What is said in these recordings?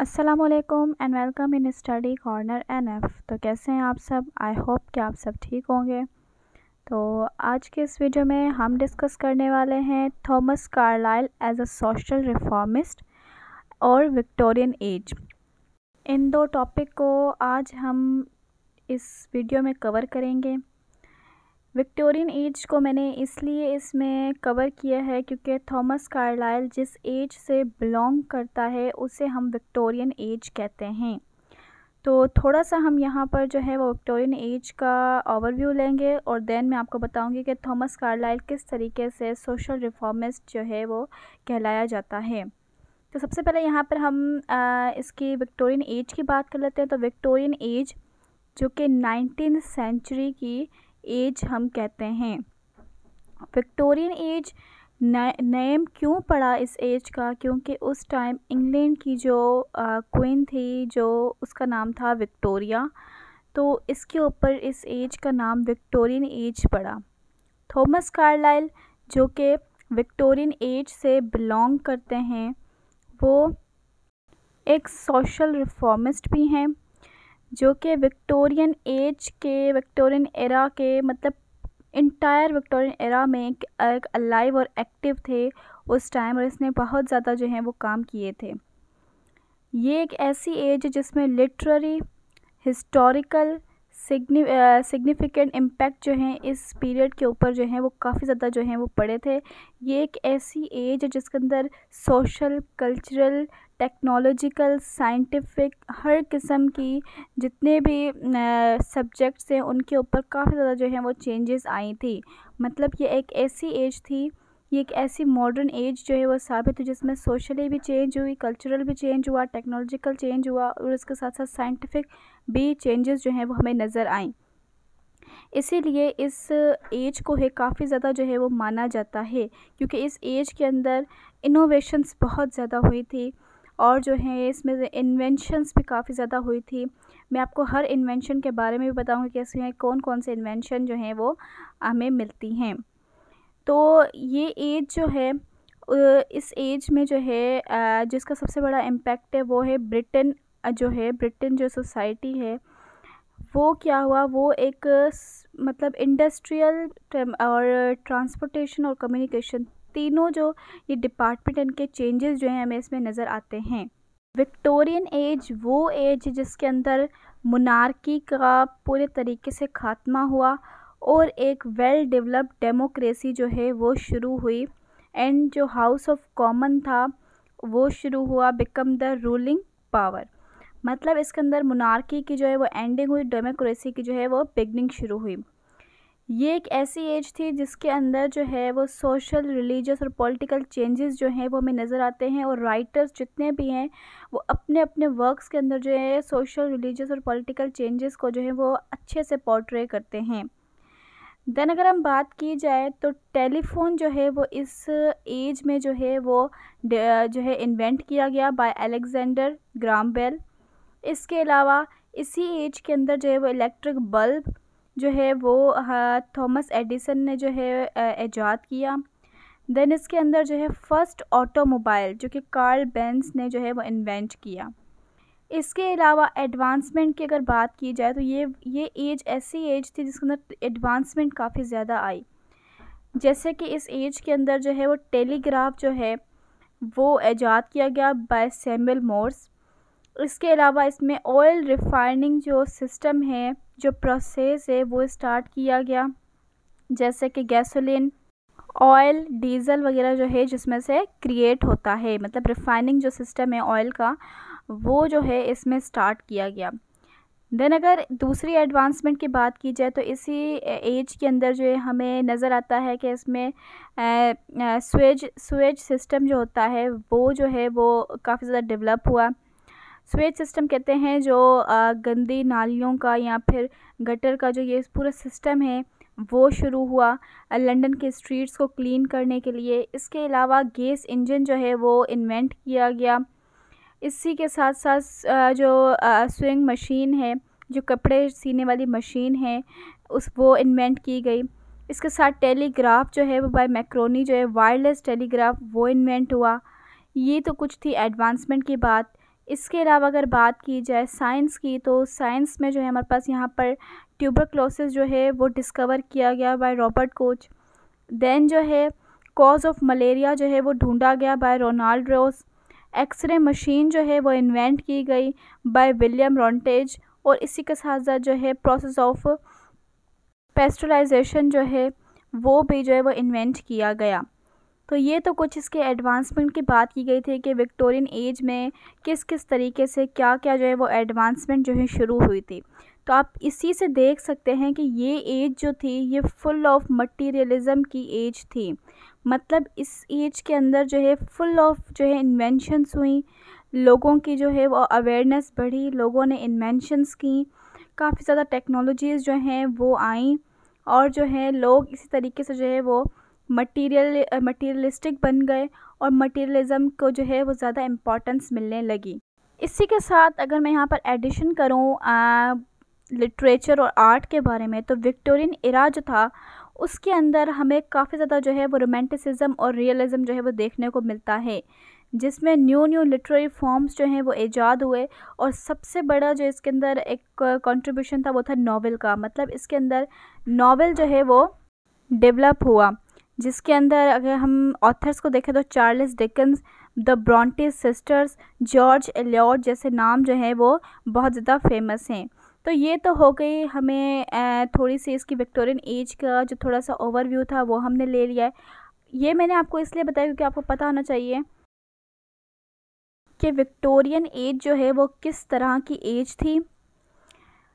Aslam and welcome in study corner N F तो कैसे हैं आप सब आई होप कि आप सब ठीक होंगे तो आज के इस वीडियो में हम डिस्कस करने वाले हैं Thomas Carlyle as a social reformist और विक्टोरियन एज इन दो टॉपिक को आज हम इस वीडियो में कवर करेंगे विक्टोरियन एज को मैंने इसलिए इसमें कवर किया है क्योंकि थॉमस कार्लाइल जिस एज से बिलोंग करता है उसे हम विक्टोरियन एज कहते हैं तो थोड़ा सा हम यहाँ पर जो है वो विक्टोरियन एज का ओवरव्यू लेंगे और देन मैं आपको बताऊँगी कि थॉमस कार्लाइल किस तरीके से सोशल रिफॉर्मिस्ट जो है वो कहलाया जाता है तो सबसे पहले यहाँ पर हम आ, इसकी विक्टोरियन एज की बात कर लेते हैं तो विक्टोरियन एज जो कि नाइनटीन सेंचुरी की एज हम कहते हैं विक्टोरियन एज नेम क्यों पड़ा इस एज का क्योंकि उस टाइम इंग्लैंड की जो क्वीन थी जो उसका नाम था विक्टोरिया तो इसके ऊपर इस एज का नाम विक्टोरियन एज पड़ा थॉमस कार्लाइल जो कि विक्टोरियन एज से बिलोंग करते हैं वो एक सोशल रिफॉर्मिस्ट भी हैं जो कि विक्टोरियन एज के विक्टोरियन एरा के मतलब इंटायर विक्टोरियन एरा में एक अलाइव और एक्टिव थे उस टाइम और इसने बहुत ज़्यादा जो है वो काम किए थे ये एक ऐसी एज है जिसमें लिट्ररी हिस्टोरिकल सिग्निफिकेंट इम्पैक्ट जो हैं इस पीरियड के ऊपर जो हैं वो काफ़ी ज़्यादा जो हैं वो पड़े थे ये एक ऐसी एज है जिसके अंदर सोशल कल्चरल टेक्नोलॉजिकल साइंटिफिक हर किस्म की जितने भी सब्जेक्ट्स हैं उनके ऊपर काफ़ी ज़्यादा जो है वो चेंजेस आई थी मतलब ये एक ऐसी एज थी ये एक ऐसी मॉडर्न एज जो है वो साबित हुई जिसमें सोशली भी चेंज हुई कल्चरल भी चेंज हुआ टेक्नोलॉजिकल चेंज हुआ और इसके साथ साथ साइंटिफिक भी चेंजेस जो हैं वो हमें नज़र आई इसीलिए इस एज को है काफ़ी ज़्यादा जो है वो माना जाता है क्योंकि इस एज के अंदर इनोवेशंस बहुत ज़्यादा हुई थी और जो है इसमें इन्वेंशन्स भी काफ़ी ज़्यादा हुई थी मैं आपको हर इन्वेंशन के बारे में भी बताऊँगी कैसे हैं कौन कौन से इन्वेंशन जो हैं वो हमें मिलती हैं तो ये एज जो है इस एज में जो है जिसका सबसे बड़ा इम्पेक्ट है वो है ब्रिटेन जो है ब्रिटेन जो सोसाइटी है वो क्या हुआ वो एक मतलब इंडस्ट्रियल और ट्रांसपोर्टेशन और कम्युनिकेशन तीनों जो ये डिपार्टमेंट इनके चेंजेस जो हैं हमें इसमें नज़र आते हैं विक्टोरियन एज वो एज जिसके अंदर मुनारकी का पूरे तरीके से खात्मा हुआ और एक वेल डेवलप डेमोक्रेसी जो है वो शुरू हुई एंड जो हाउस ऑफ कॉमन था वो शुरू हुआ बिकम द रूलिंग पावर मतलब इसके अंदर मुनारकी की जो है वो एंडिंग हुई डेमोक्रेसी की जो है वो बिगनिंग शुरू हुई ये एक ऐसी एज थी जिसके अंदर जो है वो सोशल रिलीजियस और पॉलिटिकल चेंजेस जो हैं वो हमें नज़र आते हैं और राइटर्स जितने भी हैं वो अपने अपने वर्क्स के अंदर जो है सोशल रिलीजियस और पॉलिटिकल चेंजेस को जो है वो अच्छे से पोर्ट्रे करते हैं देन अगर हम बात की जाए तो टेलीफोन जो है वो इस एज में जो है वो जो है इन्वेंट किया गया बाय अलेक्जेंडर ग्राम बेल इसके अलावा इसी एज के अंदर जो है वो इलेक्ट्रिक बल्ब जो है वो हाँ, थॉमस एडिसन ने जो है ईजाद किया देन इसके अंदर जो है फ़र्स्ट ऑटोमोबाइल जो कि कार्ल बेंस ने जो है वो इन्वेंट किया इसके अलावा एडवांसमेंट की अगर बात की जाए तो ये ये एज ऐसी एज थी जिसके अंदर एडवांसमेंट काफ़ी ज़्यादा आई जैसे कि इस एज के अंदर जो है वो टेलीग्राफ जो है वो ईजाद किया गया बाय सैमुअल मोर्स इसके अलावा इसमें ऑयल रिफाइनिंग जो सिस्टम है जो प्रोसेस है वो स्टार्ट किया गया जैसे कि गैसोलीन ऑयल डीज़ल वगैरह जो है जिसमें से क्रिएट होता है मतलब रिफाइनिंग जो सिस्टम है ऑयल का वो जो है इसमें स्टार्ट किया गया देन अगर दूसरी एडवांसमेंट की बात की जाए तो इसी एज के अंदर जो है हमें नज़र आता है कि इसमें स्वेज स्वेज सिस्टम जो होता है वो जो है वो काफ़ी ज़्यादा डेवलप हुआ स्वेज सिस्टम कहते हैं जो गंदी नालियों का या फिर गटर का जो ये पूरा सिस्टम है वो शुरू हुआ लंदन के स्ट्रीट्स को क्लीन करने के लिए इसके अलावा गैस इंजन जो है वो इन्वेंट किया गया इसी के साथ साथ जो स्विंग मशीन है जो कपड़े सीने वाली मशीन है उस वो इन्वेंट की गई इसके साथ टेलीग्राफ जो है वो बाय मैक्रोनी जो है वायरलेस टेलीग्राफ वो इन्वेंट हुआ ये तो कुछ थी एडवांसमेंट की बात इसके अलावा अगर बात की जाए साइंस की तो साइंस में जो है हमारे पास यहाँ पर ट्यूबरक्लोसिस जो है वो डिस्कवर किया गया बाय रॉबर्ट कोच देन जो है कॉज ऑफ मलेरिया जो है वो ढूंढा गया by Ronald Ross X ray machine जो है वो इन्वेंट की गई बाय विलियम रॉन्टेज और इसी के साथ साथ जो है प्रोसेस ऑफ पेस्टलाइजेशन जो है वो भी जो है वो इन्वेंट किया गया तो ये तो कुछ इसके एडवांसमेंट की बात की गई थी कि विक्टोरियन एज में किस किस तरीके से क्या क्या जो है वो एडवांसमेंट जो है शुरू हुई थी तो आप इसी से देख सकते हैं कि ये एज जो थी ये फुल ऑफ मटेरियलिज्म की एज थी मतलब इस एज के अंदर जो है फुल ऑफ जो है इन्वेंशंस हुई लोगों की जो है वो अवेयरनेस बढ़ी लोगों ने इन्वेंशंस की काफ़ी ज़्यादा टेक्नोलॉजीज़ जो हैं वो आईं और जो है लोग इसी तरीके से जो है वो मटीरियल मटीरियलिस्टिक uh, बन गए और मटीरियलिज़म को जो है वो ज़्यादा इम्पोर्टेंस मिलने लगी इसी के साथ अगर मैं यहाँ पर एडिशन करूँ लिटरेचर और आर्ट के बारे में तो विक्टोरियन इरा जो था उसके अंदर हमें काफ़ी ज़्यादा जो है वो रोमांटिसिज्म और रियलिज़म जो है वो देखने को मिलता है जिसमें न्यू न्यू लिटरेरी फॉर्म्स जो हैं वो ईजाद हुए और सबसे बड़ा जो इसके अंदर एक कंट्रीब्यूशन था वो था नावल का मतलब इसके अंदर नावल जो है वो डेवलप हुआ जिसके अंदर अगर हम ऑथर्स को देखें तो Charles Dickens the Bronte sisters George Eliot जैसे नाम जो हैं वो बहुत ज़्यादा फेमस हैं तो ये तो हो गई हमें थोड़ी सी इसकी विक्टोरियन एज का जो थोड़ा सा ओवरव्यू था वो हमने ले लिया है ये मैंने आपको इसलिए बताया क्योंकि आपको पता होना चाहिए कि विक्टोरियन एज जो है वो किस तरह की एज थी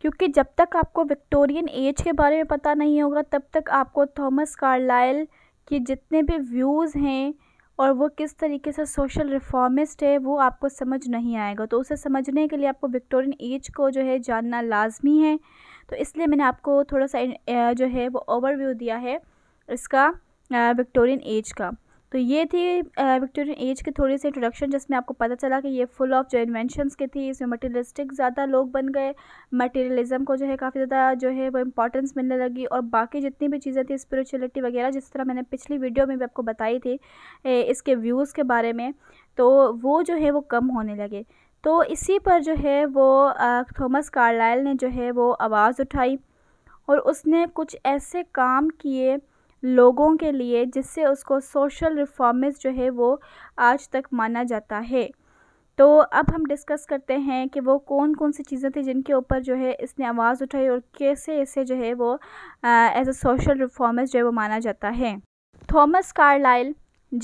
क्योंकि जब तक आपको विक्टोरियन एज के बारे में पता नहीं होगा तब तक आपको थॉमस कार्लाइल कि जितने भी व्यूज़ हैं और वो किस तरीके से सोशल रिफॉर्मिस्ट है वो आपको समझ नहीं आएगा तो उसे समझने के लिए आपको विक्टोरियन एज को जो है जानना लाजमी है तो इसलिए मैंने आपको थोड़ा सा जो है वो ओवरव्यू दिया है इसका विक्टोरियन एज का तो ये थी विक्टोरियन एज के थोड़ी सी इंट्रोडक्शन जिसमें आपको पता चला कि ये फुल ऑफ जो इन्वेंशनस की थी इसमें मटेरियलिस्टिक ज़्यादा लोग बन गए मटेरियलिज्म को जो है काफ़ी ज़्यादा जो है वो इंपॉर्टेंस मिलने लगी और बाकी जितनी भी चीज़ें थी स्पिरिचुअलिटी वगैरह जिस तरह मैंने पिछली वीडियो में भी आपको बताई थी इसके व्यूज़ के बारे में तो वो जो है वो कम होने लगे तो इसी पर जो है वो थॉमस कार्लाइल ने जो है वो आवाज़ उठाई और उसने कुछ ऐसे काम किए लोगों के लिए जिससे उसको सोशल रिफॉर्मिस्ट जो है वो आज तक माना जाता है तो अब हम डिस्कस करते हैं कि वो कौन कौन सी चीज़ें थी जिनके ऊपर जो है इसने आवाज़ उठाई और कैसे इसे जो है वो एज अ सोशल रिफॉर्मिस्ट जो है वो माना जाता है थॉमस कार्लाइल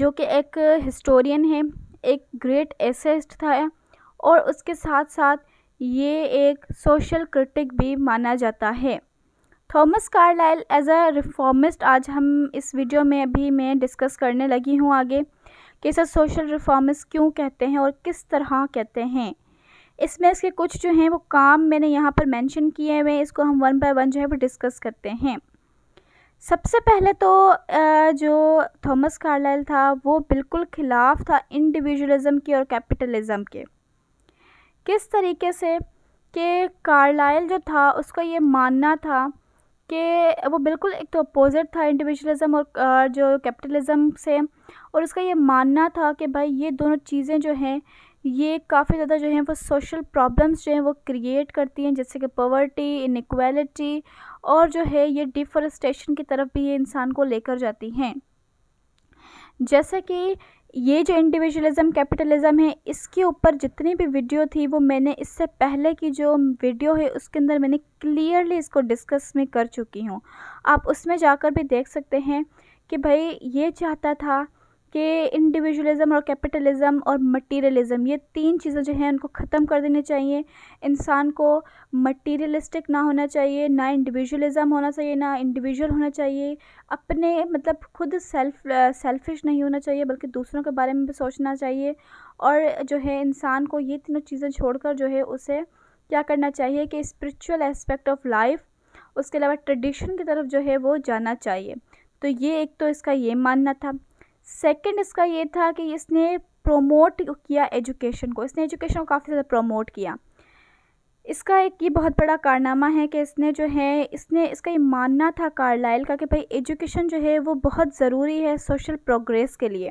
जो कि एक हिस्टोरियन है एक ग्रेट एसेस्ट था और उसके साथ साथ ये एक सोशल क्रिटिक भी माना जाता है Thomas Carlyle as a reformist आज हम इस वीडियो में अभी मैं डिस्कस करने लगी हूँ आगे कि इसे सोशल रिफॉर्मिस्ट क्यों कहते हैं और किस तरह कहते हैं इसमें इसके कुछ जो हैं वो काम मैंने यहाँ पर मेंशन किए हुए इसको हम वन बाय वन जो है वो डिस्कस करते हैं सबसे पहले तो जो थॉमस कार्लाइल था वो बिल्कुल ख़िलाफ़ था इंडिविजुअलिज्म के और कैपिटलिज्म के किस तरीके से कि कार्लाइल जो था उसका ये मानना था कि वो बिल्कुल एक तो अपोजिट था इंडिविजुअलिज्म और जो कैपिटलिज्म से और उसका ये मानना था कि भाई ये दोनों चीज़ें जो हैं ये काफ़ी ज़्यादा जो हैं वो सोशल प्रॉब्लम्स जो हैं वो क्रिएट करती हैं जैसे कि पॉवर्टी इनक्वालिटी और जो है ये डिफॉरेस्टेशन की तरफ भी ये इंसान को लेकर जाती हैं जैसे कि ये जो इंडिविजुअलिज्म कैपिटलिज्म है इसके ऊपर जितनी भी वीडियो थी वो मैंने इससे पहले की जो वीडियो है उसके अंदर मैंने क्लियरली इसको डिस्कस में कर चुकी हूँ आप उसमें जाकर भी देख सकते हैं कि भाई ये चाहता था कि इंडिविजुअलिज़म और कैपिटलिज़म और मटेरियलिज़म ये तीन चीज़ें जो हैं उनको ख़त्म कर देनी चाहिए इंसान को मटेरियलिस्टिक ना होना चाहिए ना इंडिविजुअलिज़म होना चाहिए ना इंडिविजुअल होना चाहिए अपने मतलब खुद सेल्फ सेल्फिश नहीं होना चाहिए बल्कि दूसरों के बारे में भी सोचना चाहिए और जो है इंसान को ये तीनों चीज़ें छोड़कर जो है उसे क्या करना चाहिए कि स्पिरिचुअल एस्पेक्ट ऑफ लाइफ उसके अलावा ट्रेडिशन की तरफ जो है वो जाना चाहिए तो ये एक तो इसका ये मानना था सेकंड इसका ये था कि इसने प्रोमोट किया एजुकेशन को इसने एजुकेशन को काफ़ी ज़्यादा प्रोमोट किया इसका एक ये बहुत बड़ा कारनामा है कि इसने जो है इसने इसका ये मानना था कार्लाइल का कि भाई एजुकेशन जो है वो बहुत ज़रूरी है सोशल प्रोग्रेस के लिए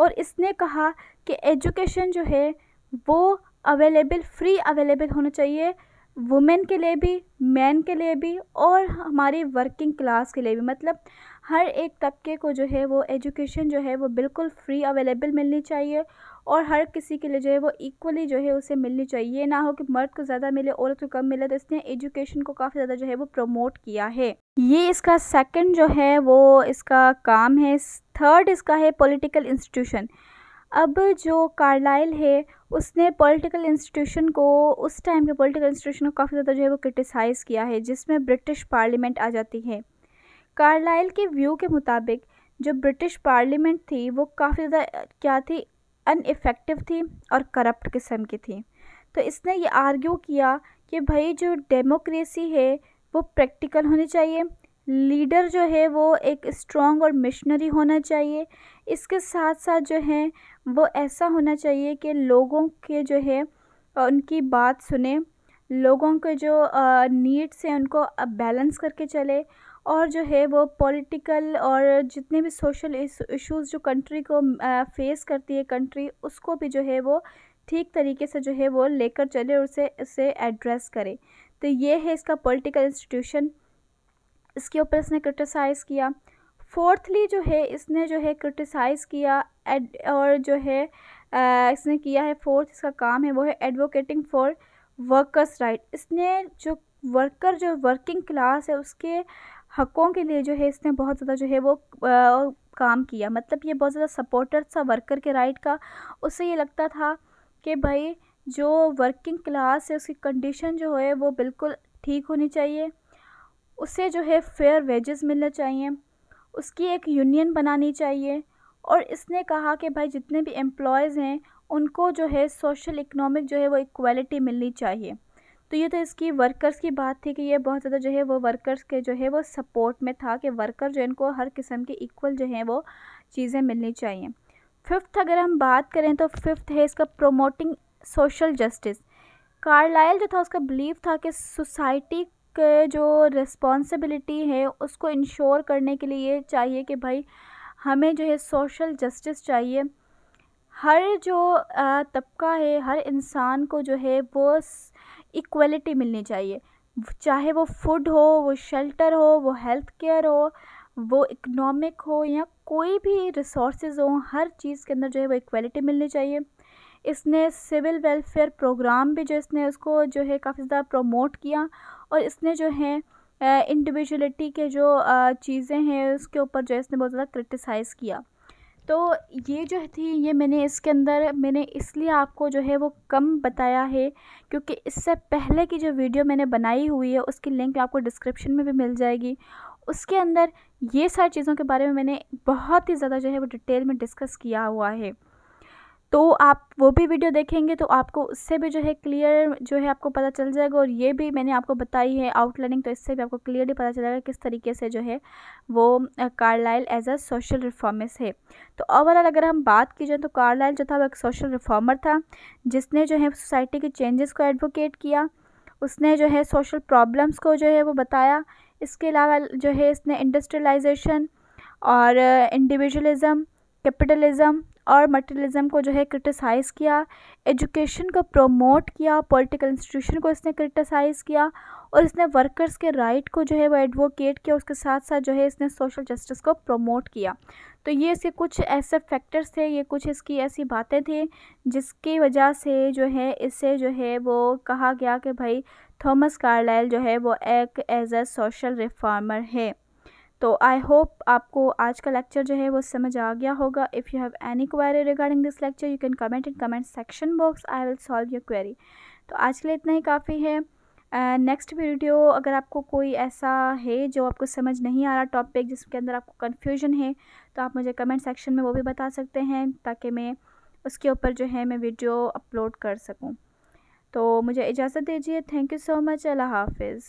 और इसने कहा कि एजुकेशन जो है वो अवेलेबल फ्री अवेलेबल होना चाहिए वुमेन के लिए भी मैन के लिए भी और हमारी वर्किंग क्लास के लिए भी मतलब हर एक तबके को जो है वो एजुकेशन जो है वो बिल्कुल फ्री अवेलेबल मिलनी चाहिए और हर किसी के लिए जो है वो इक्वली जो है उसे मिलनी चाहिए ये ना हो कि मर्द को ज़्यादा मिले औरत को कम मिले तो इसने एजुकेशन को काफ़ी ज़्यादा जो है वो प्रमोट किया है ये इसका सेकंड जो है वो इसका काम है थर्ड इसका है पॉलिटिकल इंस्टीट्यूशन अब जो कार्लाइल है उसने पॉलिटिकल इंस्टीट्यूशन को उस टाइम के पॉलिटिकल इंस्टीट्यूशन को काफ़ी ज़्यादा जो है वो क्रिटिसाइज़ किया है जिसमें ब्रिटिश पार्लियामेंट आ जाती है कार्लाइल के व्यू के मुताबिक जो ब्रिटिश पार्लियामेंट थी वो काफ़ी ज़्यादा क्या थी अनइफेक्टिव थी और करप्ट किस्म की थी तो इसने ये आर्ग्यू किया कि भाई जो डेमोक्रेसी है वो प्रैक्टिकल होनी चाहिए लीडर जो है वो एक स्ट्रॉन्ग और मिशनरी होना चाहिए इसके साथ साथ जो है वो ऐसा होना चाहिए कि लोगों के जो है उनकी बात सुने लोगों के जो नीड्स हैं उनको बैलेंस करके चले और जो है वो पॉलिटिकल और जितने भी सोशल इश्यूज़ जो कंट्री को फेस करती है कंट्री उसको भी जो है वो ठीक तरीके से जो है वो लेकर चले और उसे उसे एड्रेस करे तो ये है इसका पॉलिटिकल इंस्टीट्यूशन इसके ऊपर इसने क्रिटिसाइज़ किया फोर्थली जो है इसने जो है क्रिटिसाइज़ किया एड और जो है आ, इसने किया है फोर्थ इसका काम है वो है एडवोकेटिंग फॉर वर्कर्स राइट इसने जो वर्कर जो वर्किंग क्लास है उसके हक़ों के लिए जो है इसने बहुत ज़्यादा जो है वो आ, काम किया मतलब ये बहुत ज़्यादा सपोर्टर था वर्कर के राइट का उससे ये लगता था कि भाई जो वर्किंग क्लास है उसकी कंडीशन जो है वो बिल्कुल ठीक होनी चाहिए उसे जो है फेयर वेजेस मिलने चाहिए उसकी एक यूनियन बनानी चाहिए और इसने कहा कि भाई जितने भी एम्प्लॉयज़ हैं उनको जो है सोशल इकनॉमिक जो है वो इक्वलिटी मिलनी चाहिए तो ये तो इसकी वर्कर्स की बात थी कि ये बहुत ज़्यादा जो है वो वर्कर्स के जो है वो सपोर्ट में था कि वर्कर जो इनको हर किस्म के इक्वल जो है वो चीज़ें मिलनी चाहिए फिफ्थ अगर हम बात करें तो फिफ्थ है इसका प्रोमोटिंग सोशल जस्टिस कार्लाइल जो था उसका बिलीव था कि सोसाइटी जो रिस्पॉन्सिबिलिटी है उसको इंश्योर करने के लिए ये चाहिए कि भाई हमें जो है सोशल जस्टिस चाहिए हर जो तबका है हर इंसान को जो है वो इक्वलिटी मिलनी चाहिए चाहे वो फूड हो वो शेल्टर हो वो हेल्थ केयर हो वो इकनॉमिक हो या कोई भी रिसोर्स हो हर चीज़ के अंदर जो है वो इक्वलिटी मिलनी चाहिए इसने सिविल वेलफेयर प्रोग्राम भी जो इसने उसको जो है काफ़ी ज़्यादा प्रमोट किया और इसने जो है इंडिविजुअलिटी के जो चीज़ें हैं उसके ऊपर जो इसने बहुत ज़्यादा क्रिटिसाइज़ किया तो ये जो थी ये मैंने इसके अंदर मैंने इसलिए आपको जो है वो कम बताया है क्योंकि इससे पहले की जो वीडियो मैंने बनाई हुई है उसकी लिंक आपको डिस्क्रिप्शन में भी मिल जाएगी उसके अंदर ये सारी चीज़ों के बारे में मैंने बहुत ही ज़्यादा जो है वो डिटेल में डिस्कस किया हुआ है तो आप वो भी वीडियो देखेंगे तो आपको उससे भी जो है क्लियर जो है आपको पता चल जाएगा और ये भी मैंने आपको बताई है आउटलाइनिंग तो इससे भी आपको क्लियरली पता चलेगा किस तरीके से जो है वो Carlyle as a social reformist है तो ओवरऑल अगर हम बात की जाए तो कार्लाइल जो था वो एक सोशल रिफॉर्मर था जिसने जो है सोसाइटी के चेंजेस को एडवोकेट किया उसने जो है सोशल प्रॉब्लम्स को जो है वो बताया इसके अलावा जो है इसने इंडस्ट्रियलाइजेशन और इंडिविजुअलिज़म कैपिटलिज़म और मटेरियलिज्म को जो है क्रिटिसाइज़ किया एजुकेशन को प्रोमोट किया पॉलिटिकल इंस्टीट्यूशन को इसने क्रिटिसाइज़ किया और इसने वर्कर्स के राइट को जो है वो एडवोकेट किया उसके साथ साथ जो है इसने सोशल जस्टिस को प्रमोट किया तो ये इसके कुछ ऐसे फैक्टर्स थे ये कुछ इसकी ऐसी बातें थी जिसकी वजह से जो है इससे जो है वो कहा गया कि भाई थॉमस कार्लाइल जो है वो एक एज ए सोशल रिफॉर्मर है तो आई होप आपको आज का लेक्चर जो है वो समझ आ गया होगा if you have any query regarding this lecture you can comment in comment section box I will solve your query तो आज के लिए इतना ही काफ़ी है नेक्स्ट uh, वीडियो अगर आपको कोई ऐसा है जो आपको समझ नहीं आ रहा टॉपिक जिसके अंदर आपको कन्फ्यूजन है तो आप मुझे कमेंट सेक्शन में वो भी बता सकते हैं ताकि मैं उसके ऊपर जो है मैं वीडियो अपलोड कर सकूँ तो मुझे इजाज़त दीजिए थैंक यू सो मच अल्लाह हाफिज़